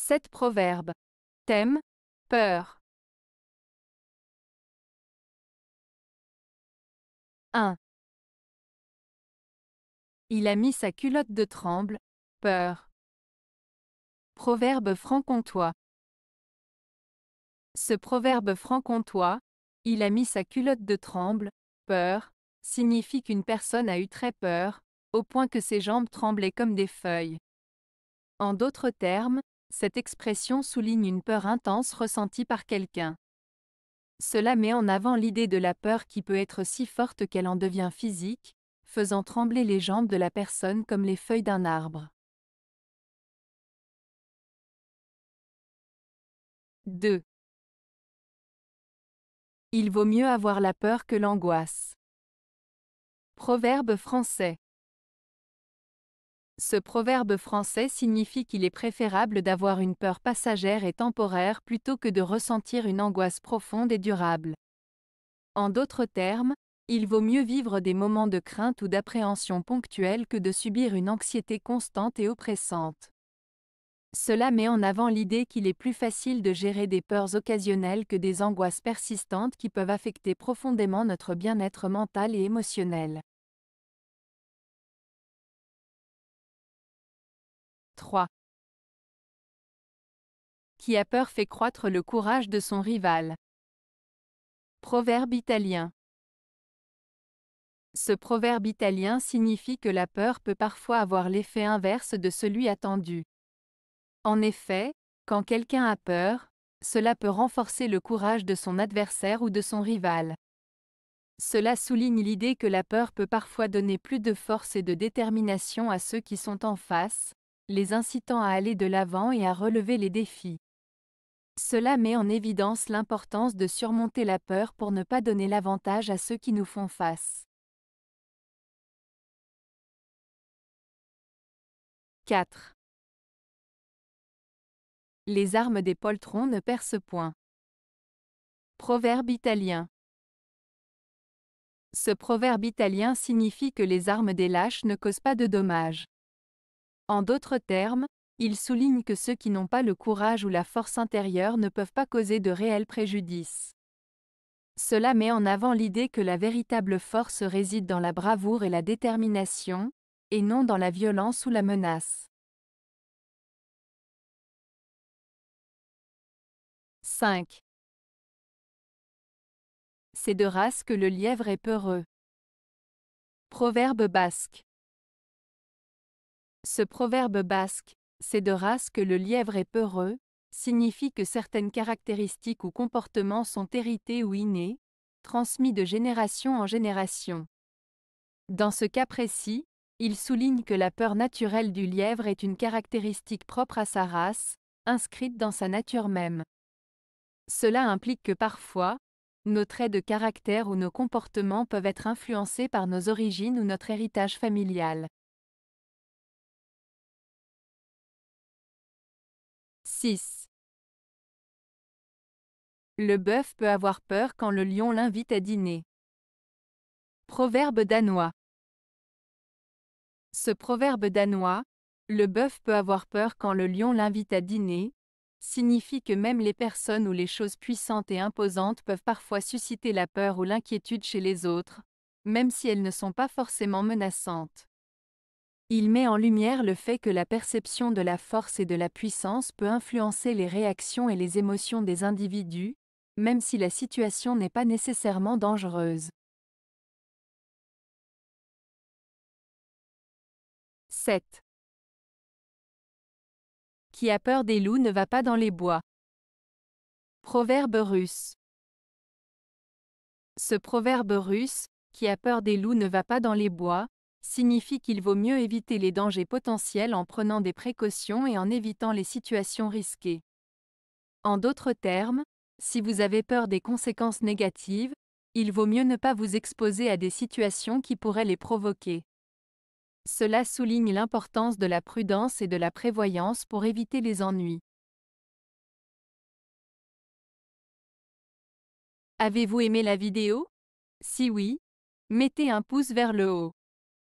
7 proverbes. Thème Peur. 1. Il a mis sa culotte de tremble, peur. Proverbe franc-comtois. Ce proverbe franc-comtois, il a mis sa culotte de tremble, peur, signifie qu'une personne a eu très peur, au point que ses jambes tremblaient comme des feuilles. En d'autres termes, cette expression souligne une peur intense ressentie par quelqu'un. Cela met en avant l'idée de la peur qui peut être si forte qu'elle en devient physique, faisant trembler les jambes de la personne comme les feuilles d'un arbre. 2. Il vaut mieux avoir la peur que l'angoisse. Proverbe français. Ce proverbe français signifie qu'il est préférable d'avoir une peur passagère et temporaire plutôt que de ressentir une angoisse profonde et durable. En d'autres termes, il vaut mieux vivre des moments de crainte ou d'appréhension ponctuelle que de subir une anxiété constante et oppressante. Cela met en avant l'idée qu'il est plus facile de gérer des peurs occasionnelles que des angoisses persistantes qui peuvent affecter profondément notre bien-être mental et émotionnel. Qui a peur fait croître le courage de son rival. Proverbe italien. Ce proverbe italien signifie que la peur peut parfois avoir l'effet inverse de celui attendu. En effet, quand quelqu'un a peur, cela peut renforcer le courage de son adversaire ou de son rival. Cela souligne l'idée que la peur peut parfois donner plus de force et de détermination à ceux qui sont en face, les incitant à aller de l'avant et à relever les défis. Cela met en évidence l'importance de surmonter la peur pour ne pas donner l'avantage à ceux qui nous font face. 4. Les armes des poltrons ne percent point. Proverbe italien. Ce proverbe italien signifie que les armes des lâches ne causent pas de dommages. En d'autres termes, il souligne que ceux qui n'ont pas le courage ou la force intérieure ne peuvent pas causer de réels préjudices. Cela met en avant l'idée que la véritable force réside dans la bravoure et la détermination, et non dans la violence ou la menace. 5. C'est de race que le lièvre est peureux. Proverbe basque. Ce proverbe basque, c'est de race que le lièvre est peureux, signifie que certaines caractéristiques ou comportements sont hérités ou innés, transmis de génération en génération. Dans ce cas précis, il souligne que la peur naturelle du lièvre est une caractéristique propre à sa race, inscrite dans sa nature même. Cela implique que parfois, nos traits de caractère ou nos comportements peuvent être influencés par nos origines ou notre héritage familial. 6. Le bœuf peut avoir peur quand le lion l'invite à dîner. Proverbe danois. Ce proverbe danois, le bœuf peut avoir peur quand le lion l'invite à dîner, signifie que même les personnes ou les choses puissantes et imposantes peuvent parfois susciter la peur ou l'inquiétude chez les autres, même si elles ne sont pas forcément menaçantes. Il met en lumière le fait que la perception de la force et de la puissance peut influencer les réactions et les émotions des individus, même si la situation n'est pas nécessairement dangereuse. 7. Qui a peur des loups ne va pas dans les bois. Proverbe russe. Ce proverbe russe, qui a peur des loups ne va pas dans les bois, signifie qu'il vaut mieux éviter les dangers potentiels en prenant des précautions et en évitant les situations risquées. En d'autres termes, si vous avez peur des conséquences négatives, il vaut mieux ne pas vous exposer à des situations qui pourraient les provoquer. Cela souligne l'importance de la prudence et de la prévoyance pour éviter les ennuis. Avez-vous aimé la vidéo Si oui, mettez un pouce vers le haut.